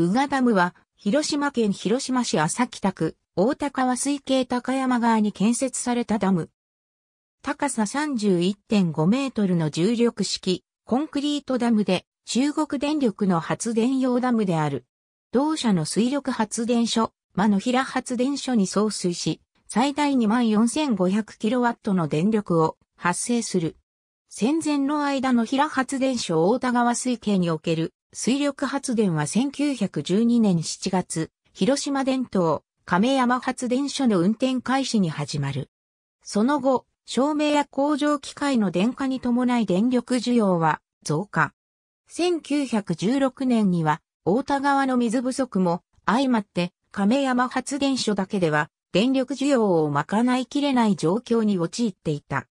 宇賀ダムは、広島県広島市安佐北区、大高川水系高山側に建設されたダム。高さ31.5メートルの重力式、コンクリートダムで、中国電力の発電用ダムである。同社の水力発電所、間の平発電所に送水し、最大2 4 5 0 0キロワットの電力を発生する。戦前の間の平発電所大田川水系における水力発電は1912年7月、広島電灯、亀山発電所の運転開始に始まる。その後、照明や工場機械の電化に伴い電力需要は増加。1916年には、大田川の水不足も相まって、亀山発電所だけでは、電力需要を賄いきれない状況に陥っていた。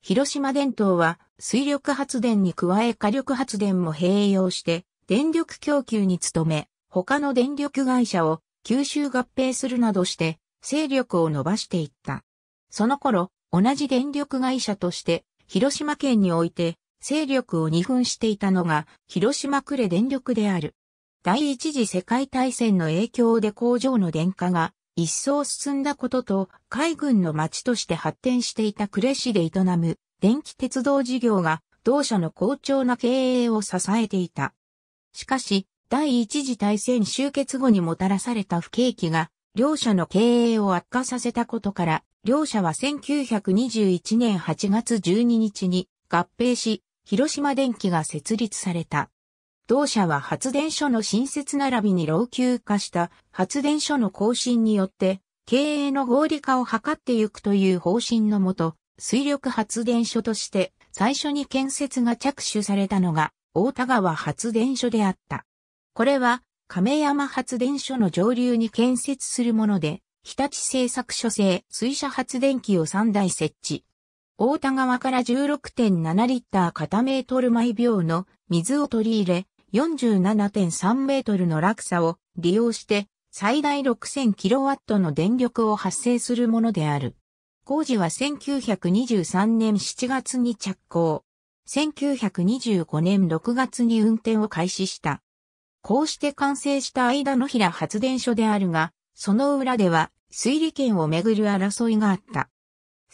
広島電灯は、水力発電に加え火力発電も併用して、電力供給に努め、他の電力会社を吸収合併するなどして、勢力を伸ばしていった。その頃、同じ電力会社として、広島県において、勢力を二分していたのが、広島呉電力である。第一次世界大戦の影響で工場の電化が一層進んだことと、海軍の町として発展していた呉市で営む電気鉄道事業が、同社の好調な経営を支えていた。しかし、第一次大戦終結後にもたらされた不景気が、両社の経営を悪化させたことから、両社は1921年8月12日に合併し、広島電機が設立された。同社は発電所の新設並びに老朽化した発電所の更新によって、経営の合理化を図ってゆくという方針のもと、水力発電所として最初に建設が着手されたのが大田川発電所であった。これは亀山発電所の上流に建設するもので、日立製作所製水車発電機を3台設置。大田川から16.7リッター片メートル毎秒の水を取り入れ、47.3メートルの落差を利用して最大6 0 0 0ットの電力を発生するものである。工事は1923年7月に着工。1925年6月に運転を開始した。こうして完成した間の平発電所であるが、その裏では水利権をめぐる争いがあった。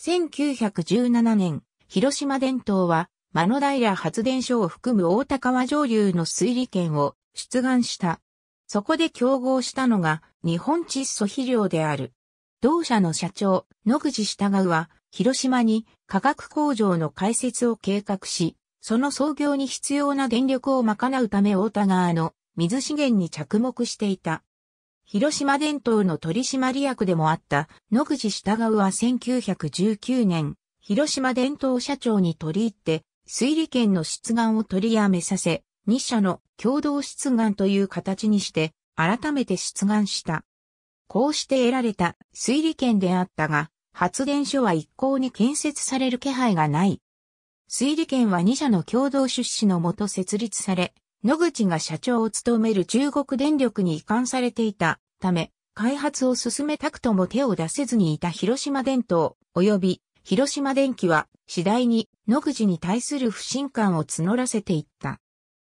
1917年、広島電灯は、間イ平発電所を含む大高川上流の水利権を出願した。そこで競合したのが日本窒素肥料である。同社の社長、野口従は、広島に化学工場の開設を計画し、その創業に必要な電力を賄うため太田川の水資源に着目していた。広島電灯の取締役でもあった野口従は1919年、広島電灯社長に取り入って、水利権の出願を取りやめさせ、日社の共同出願という形にして、改めて出願した。こうして得られた水利権であったが、発電所は一向に建設される気配がない。水利県は2社の共同出資のもと設立され、野口が社長を務める中国電力に移管されていたため、開発を進めたくとも手を出せずにいた広島電灯及び広島電機は次第に野口に対する不信感を募らせていった。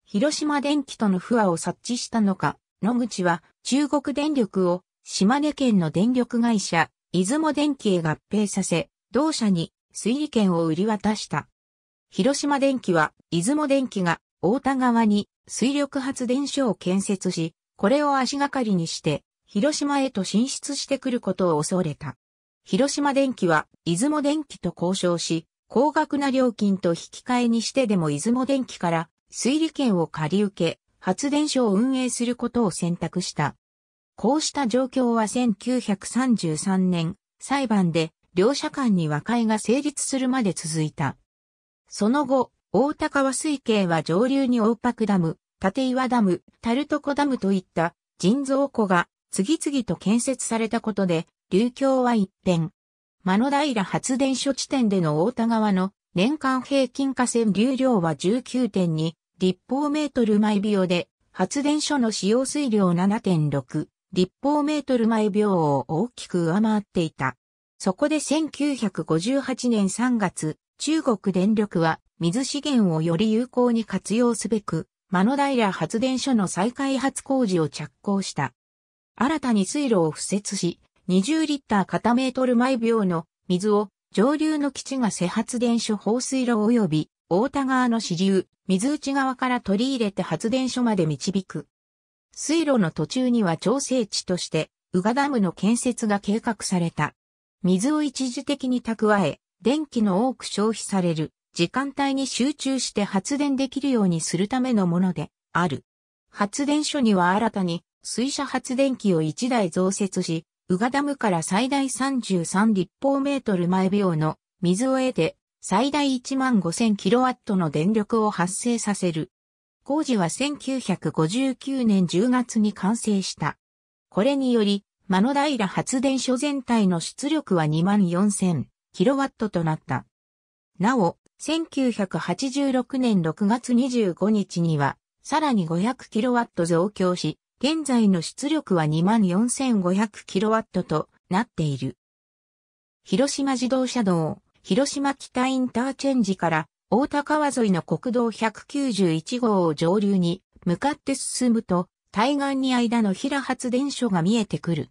広島電機との不和を察知したのか、野口は中国電力を島根県の電力会社出雲電機へ合併させ、同社に水利権を売り渡した。広島電機は、出雲電機が大田川に水力発電所を建設し、これを足がかりにして、広島へと進出してくることを恐れた。広島電機は、出雲電機と交渉し、高額な料金と引き換えにしてでも出雲電機から水利権を借り受け、発電所を運営することを選択した。こうした状況は1933年、裁判で両者間に和解が成立するまで続いた。その後、大高和水系は上流に大白ダム、縦岩ダム、タルトコダムといった人造湖が次々と建設されたことで、流橋は一変。真野平発電所地点での大田川の年間平均河川流量は19.2立方メートル毎秒で、発電所の使用水量7.6立方メートル毎秒を大きく上回っていた。そこで1958年3月、中国電力は水資源をより有効に活用すべく、マノダイラ発電所の再開発工事を着工した。新たに水路を敷設し、20リッター片メートル毎秒の水を上流の基地が瀬発電所放水路及び大田川の支流、水内側から取り入れて発電所まで導く。水路の途中には調整地として、宇賀ダムの建設が計画された。水を一時的に蓄え、電気の多く消費される、時間帯に集中して発電できるようにするためのもので、ある。発電所には新たに、水車発電機を1台増設し、宇賀ダムから最大33立方メートル毎秒の水を得て、最大1万5000キロワットの電力を発生させる。工事は1959年10月に完成した。これにより、間野平発電所全体の出力は24000キロワットとなった。なお、1986年6月25日には、さらに500キロワット増強し、現在の出力は24,500キロワットとなっている。広島自動車道、広島北インターチェンジから大田川沿いの国道191号を上流に向かって進むと、対岸に間の平発電所が見えてくる。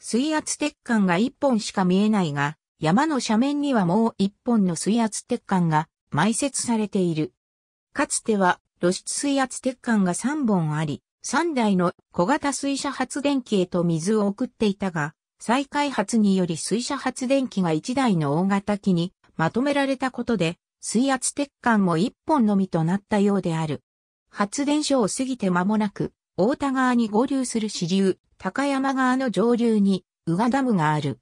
水圧鉄管が一本しか見えないが、山の斜面にはもう一本の水圧鉄管が埋設されている。かつては露出水圧鉄管が3本あり、3台の小型水車発電機へと水を送っていたが、再開発により水車発電機が1台の大型機にまとめられたことで水圧鉄管も一本のみとなったようである。発電所を過ぎて間もなく、大田川に合流する支流、高山川の上流に、宇賀ダムがある。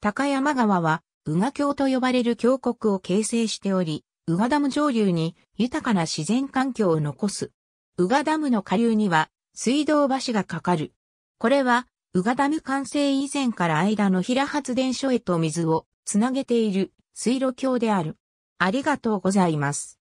高山川は、宇賀峡と呼ばれる峡谷を形成しており、宇賀ダム上流に豊かな自然環境を残す。宇賀ダムの下流には、水道橋がかかる。これは、宇賀ダム完成以前から間の平発電所へと水をつなげている水路橋である。ありがとうございます。